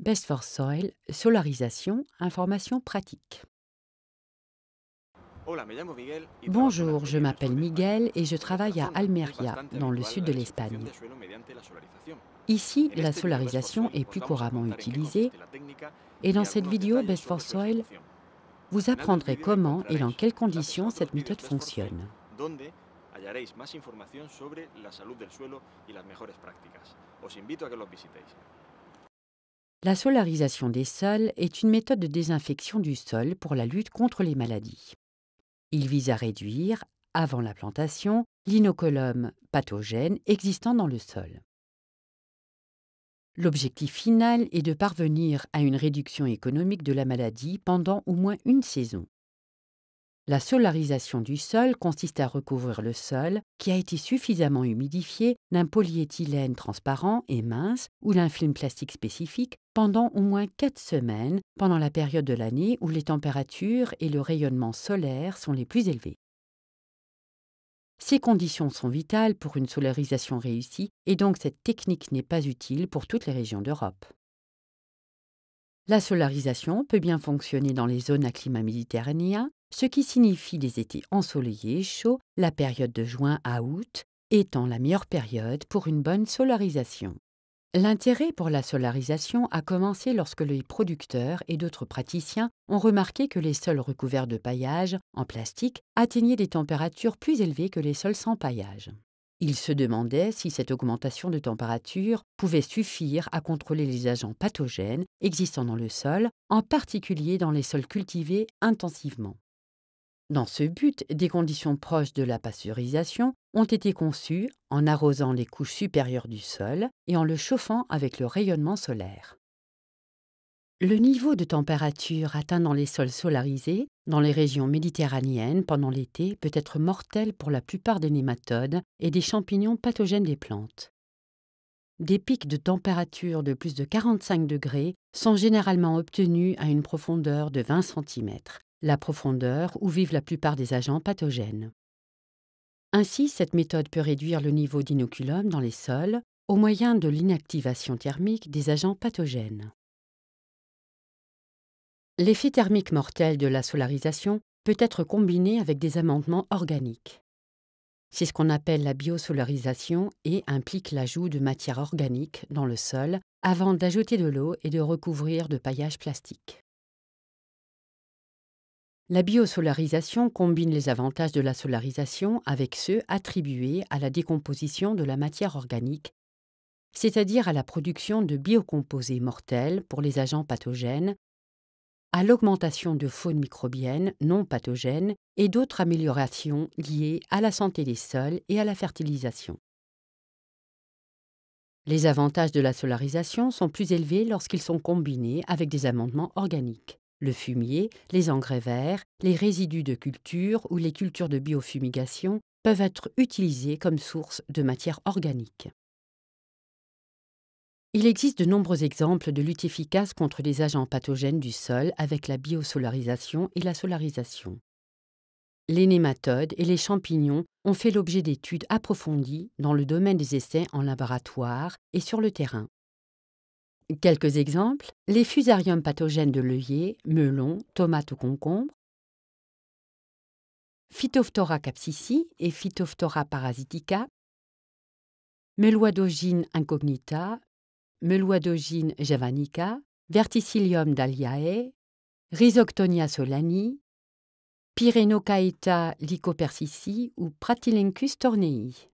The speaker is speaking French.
Best for Soil, solarisation, informations pratiques. Bonjour, je m'appelle Miguel et je travaille à Almeria, dans le sud de l'Espagne. Ici, la solarisation est plus couramment utilisée et dans cette vidéo Best for Soil, vous apprendrez comment et dans quelles conditions cette méthode fonctionne. La solarisation des sols est une méthode de désinfection du sol pour la lutte contre les maladies. Il vise à réduire, avant la plantation, l'inocolum pathogène existant dans le sol. L'objectif final est de parvenir à une réduction économique de la maladie pendant au moins une saison. La solarisation du sol consiste à recouvrir le sol, qui a été suffisamment humidifié, d'un polyéthylène transparent et mince ou d'un film plastique spécifique pendant au moins 4 semaines, pendant la période de l'année où les températures et le rayonnement solaire sont les plus élevés. Ces conditions sont vitales pour une solarisation réussie et donc cette technique n'est pas utile pour toutes les régions d'Europe. La solarisation peut bien fonctionner dans les zones à climat méditerranéen, ce qui signifie des étés ensoleillés et chauds, la période de juin à août étant la meilleure période pour une bonne solarisation. L'intérêt pour la solarisation a commencé lorsque les producteurs et d'autres praticiens ont remarqué que les sols recouverts de paillage en plastique atteignaient des températures plus élevées que les sols sans paillage. Ils se demandaient si cette augmentation de température pouvait suffire à contrôler les agents pathogènes existant dans le sol, en particulier dans les sols cultivés intensivement. Dans ce but, des conditions proches de la pasteurisation ont été conçues en arrosant les couches supérieures du sol et en le chauffant avec le rayonnement solaire. Le niveau de température atteint dans les sols solarisés, dans les régions méditerranéennes pendant l'été, peut être mortel pour la plupart des nématodes et des champignons pathogènes des plantes. Des pics de température de plus de 45 degrés sont généralement obtenus à une profondeur de 20 cm, la profondeur où vivent la plupart des agents pathogènes. Ainsi, cette méthode peut réduire le niveau d'inoculum dans les sols au moyen de l'inactivation thermique des agents pathogènes. L'effet thermique mortel de la solarisation peut être combiné avec des amendements organiques. C'est ce qu'on appelle la biosolarisation et implique l'ajout de matière organique dans le sol avant d'ajouter de l'eau et de recouvrir de paillages plastique. La biosolarisation combine les avantages de la solarisation avec ceux attribués à la décomposition de la matière organique, c'est-à-dire à la production de biocomposés mortels pour les agents pathogènes, à l'augmentation de faune microbienne non pathogène et d'autres améliorations liées à la santé des sols et à la fertilisation. Les avantages de la solarisation sont plus élevés lorsqu'ils sont combinés avec des amendements organiques le fumier, les engrais verts, les résidus de culture ou les cultures de biofumigation peuvent être utilisés comme source de matière organique. Il existe de nombreux exemples de lutte efficace contre les agents pathogènes du sol avec la biosolarisation et la solarisation. Les nématodes et les champignons ont fait l'objet d'études approfondies dans le domaine des essais en laboratoire et sur le terrain. Quelques exemples les fusariums pathogènes de l'œillet, melon, tomate ou concombre, Phytophthora capsici et Phytophthora parasitica, Meloidogyne incognita, Meloidogyne javanica, Verticillium dahliae, Rhizoctonia solani, Pyrenocaeta lycopersici ou Pratilencus tornei.